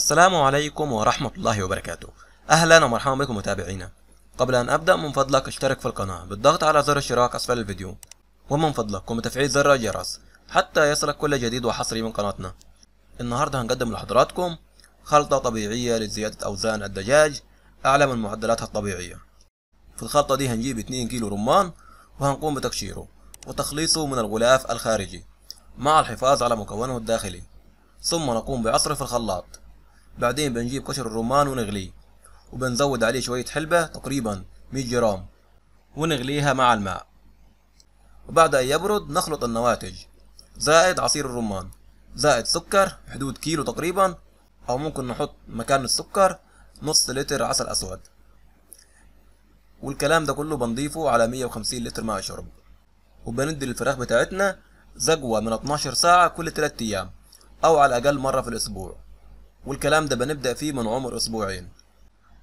السلام عليكم ورحمة الله وبركاته أهلا ومرحبا بكم متابعينا قبل أن أبدأ من فضلك اشترك في القناة بالضغط على زر الاشتراك أسفل الفيديو ومن فضلك قم بتفعيل زر الجرس حتى يصلك كل جديد وحصري من قناتنا النهاردة هنقدم لحضراتكم خلطة طبيعية لزيادة أوزان الدجاج أعلى من معدلاتها الطبيعية في الخلطة دي هنجيب 2 كيلو رمان وهنقوم بتقشيره وتخليصه من الغلاف الخارجي مع الحفاظ على مكونه الداخلي ثم نقوم بعصره في الخلاط بعدين بنجيب قشر الرمان ونغليه وبنزود عليه شوية حلبة تقريبا 100 جرام ونغليها مع الماء وبعد أن يبرد نخلط النواتج زائد عصير الرمان زائد سكر حدود كيلو تقريبا أو ممكن نحط مكان السكر نص لتر عسل أسود والكلام ده كله بنضيفه على 150 لتر ماء شرب وبندي للفراخ بتاعتنا زجوة من 12 ساعة كل 3 أيام أو على الأقل مرة في الأسبوع والكلام ده بنبدأ فيه من عمر أسبوعين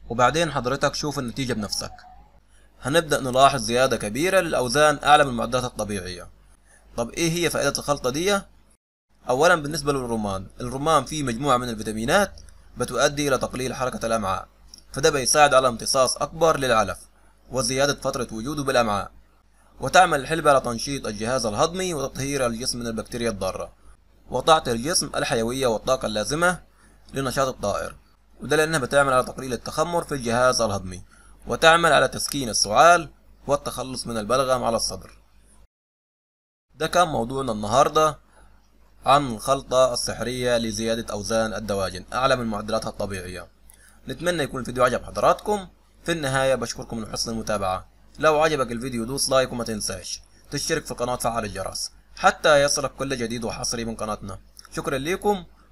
وبعدين حضرتك شوف النتيجة بنفسك هنبدأ نلاحظ زيادة كبيرة للأوزان أعلى من المعدات الطبيعية طب إيه هي فائدة الخلطة دي؟ أولا بالنسبة للرمان الرمان فيه مجموعة من الفيتامينات بتؤدي إلى تقليل حركة الأمعاء فده بيساعد على امتصاص أكبر للعلف وزيادة فترة وجوده بالأمعاء وتعمل الحلبة على تنشيط الجهاز الهضمي وتطهير الجسم من البكتيريا الضارة وتعطي الجسم الحيوية والطاقة اللازمة لنشاط الطائر وده لأنها بتعمل على تقليل التخمر في الجهاز الهضمي وتعمل على تسكين السعال والتخلص من البلغم على الصدر ده كان موضوعنا النهاردة عن الخلطة السحرية لزيادة أوزان الدواجن أعلى من معدلاتها الطبيعية نتمنى يكون الفيديو عجب حضراتكم في النهاية بشكركم لحسن المتابعة لو عجبك الفيديو دوس لايك وما تنساش تشترك في القناة وتفعل الجرس حتى يصلك كل جديد وحصري من قناتنا شكرا لكم